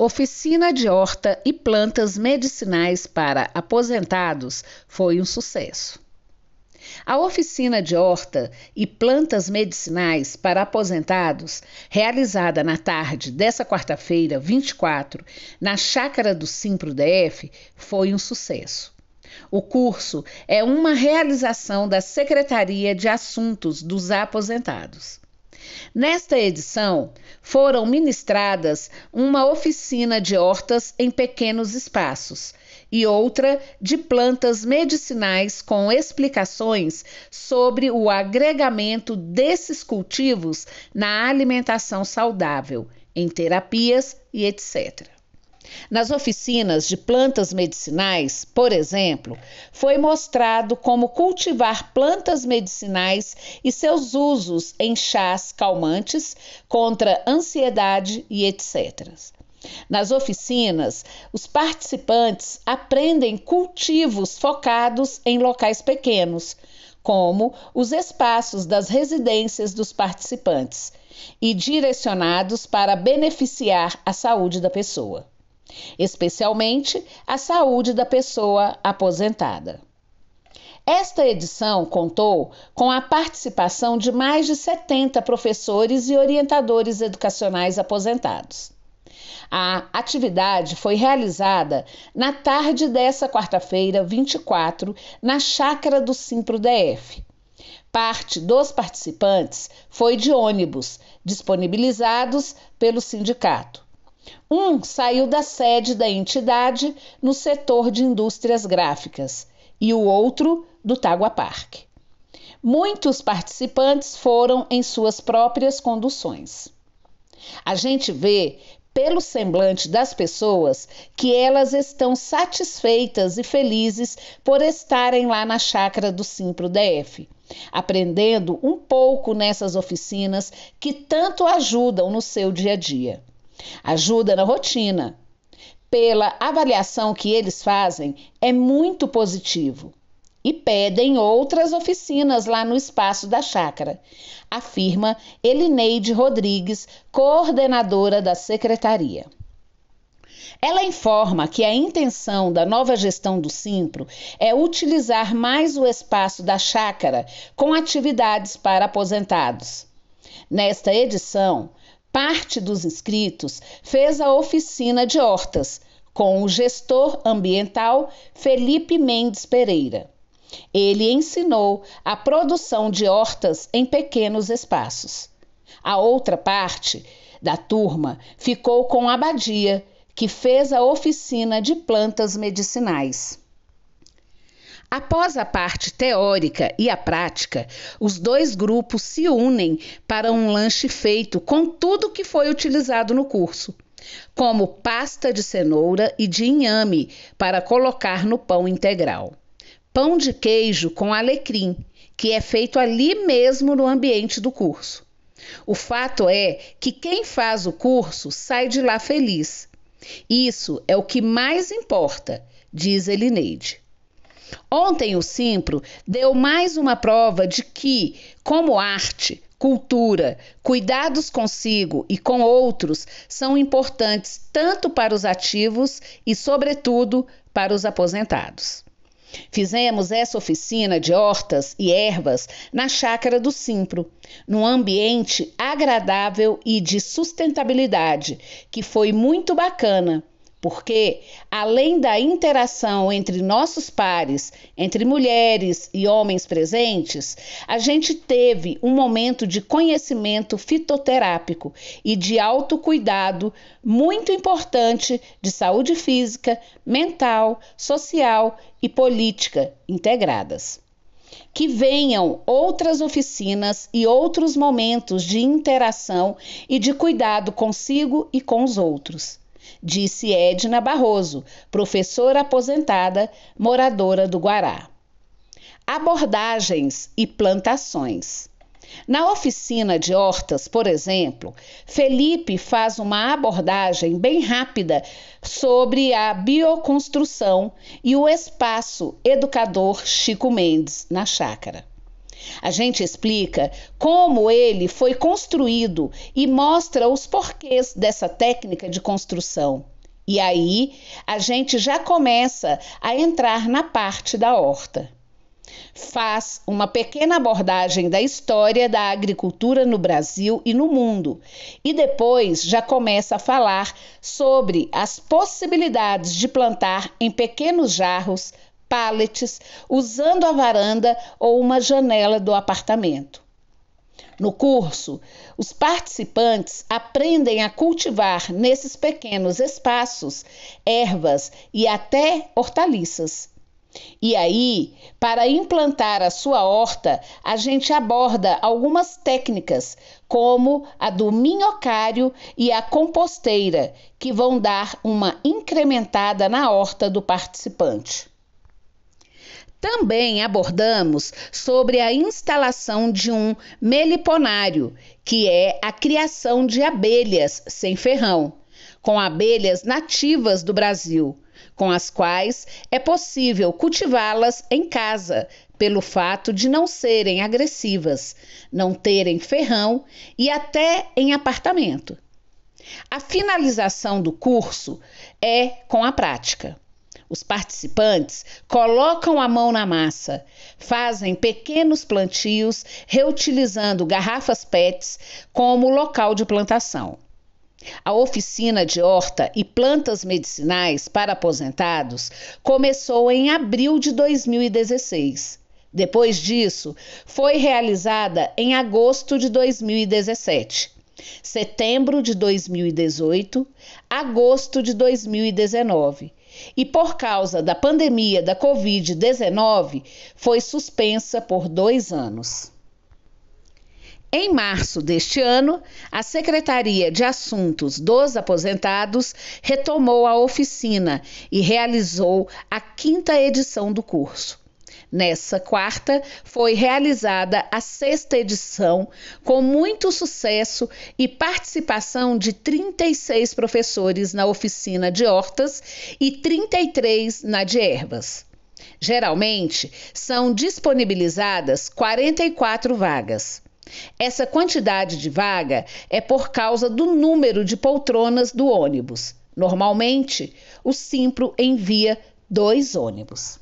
Oficina de Horta e Plantas Medicinais para Aposentados foi um sucesso. A oficina de horta e plantas medicinais para aposentados, realizada na tarde dessa quarta-feira, 24, na chácara do Simpro DF, foi um sucesso. O curso é uma realização da Secretaria de Assuntos dos Aposentados. Nesta edição, foram ministradas uma oficina de hortas em pequenos espaços e outra de plantas medicinais com explicações sobre o agregamento desses cultivos na alimentação saudável, em terapias e etc. Nas oficinas de plantas medicinais, por exemplo, foi mostrado como cultivar plantas medicinais e seus usos em chás calmantes contra ansiedade e etc. Nas oficinas, os participantes aprendem cultivos focados em locais pequenos, como os espaços das residências dos participantes, e direcionados para beneficiar a saúde da pessoa especialmente a saúde da pessoa aposentada. Esta edição contou com a participação de mais de 70 professores e orientadores educacionais aposentados. A atividade foi realizada na tarde dessa quarta-feira, 24, na chácara do Simpro DF. Parte dos participantes foi de ônibus disponibilizados pelo sindicato. Um saiu da sede da entidade no setor de indústrias gráficas e o outro do Tagua Park. Muitos participantes foram em suas próprias conduções. A gente vê pelo semblante das pessoas que elas estão satisfeitas e felizes por estarem lá na chácara do Simpro DF, aprendendo um pouco nessas oficinas que tanto ajudam no seu dia a dia. Ajuda na rotina. Pela avaliação que eles fazem, é muito positivo. E pedem outras oficinas lá no espaço da chácara, afirma Elineide Rodrigues, coordenadora da secretaria. Ela informa que a intenção da nova gestão do Simpro é utilizar mais o espaço da chácara com atividades para aposentados. Nesta edição, Parte dos inscritos fez a oficina de hortas com o gestor ambiental Felipe Mendes Pereira. Ele ensinou a produção de hortas em pequenos espaços. A outra parte da turma ficou com a Abadia, que fez a oficina de plantas medicinais. Após a parte teórica e a prática, os dois grupos se unem para um lanche feito com tudo que foi utilizado no curso, como pasta de cenoura e de inhame para colocar no pão integral, pão de queijo com alecrim, que é feito ali mesmo no ambiente do curso. O fato é que quem faz o curso sai de lá feliz. Isso é o que mais importa, diz Elineide. Ontem o Simpro deu mais uma prova de que, como arte, cultura, cuidados consigo e com outros são importantes tanto para os ativos e, sobretudo, para os aposentados. Fizemos essa oficina de hortas e ervas na chácara do Simpro, num ambiente agradável e de sustentabilidade, que foi muito bacana, porque, além da interação entre nossos pares, entre mulheres e homens presentes, a gente teve um momento de conhecimento fitoterápico e de autocuidado muito importante de saúde física, mental, social e política integradas. Que venham outras oficinas e outros momentos de interação e de cuidado consigo e com os outros disse Edna Barroso, professora aposentada, moradora do Guará. Abordagens e plantações. Na oficina de hortas, por exemplo, Felipe faz uma abordagem bem rápida sobre a bioconstrução e o espaço educador Chico Mendes na chácara. A gente explica como ele foi construído e mostra os porquês dessa técnica de construção. E aí a gente já começa a entrar na parte da horta. Faz uma pequena abordagem da história da agricultura no Brasil e no mundo, e depois já começa a falar sobre as possibilidades de plantar em pequenos jarros pallets, usando a varanda ou uma janela do apartamento. No curso, os participantes aprendem a cultivar nesses pequenos espaços ervas e até hortaliças. E aí, para implantar a sua horta, a gente aborda algumas técnicas, como a do minhocário e a composteira, que vão dar uma incrementada na horta do participante. Também abordamos sobre a instalação de um meliponário, que é a criação de abelhas sem ferrão, com abelhas nativas do Brasil, com as quais é possível cultivá-las em casa, pelo fato de não serem agressivas, não terem ferrão e até em apartamento. A finalização do curso é com a prática. Os participantes colocam a mão na massa, fazem pequenos plantios reutilizando garrafas PETs como local de plantação. A oficina de horta e plantas medicinais para aposentados começou em abril de 2016. Depois disso, foi realizada em agosto de 2017, setembro de 2018, agosto de 2019 e, por causa da pandemia da Covid-19, foi suspensa por dois anos. Em março deste ano, a Secretaria de Assuntos dos Aposentados retomou a oficina e realizou a quinta edição do curso. Nessa quarta foi realizada a sexta edição, com muito sucesso e participação de 36 professores na oficina de hortas e 33 na de ervas. Geralmente são disponibilizadas 44 vagas. Essa quantidade de vaga é por causa do número de poltronas do ônibus. Normalmente, o Simpro envia dois ônibus.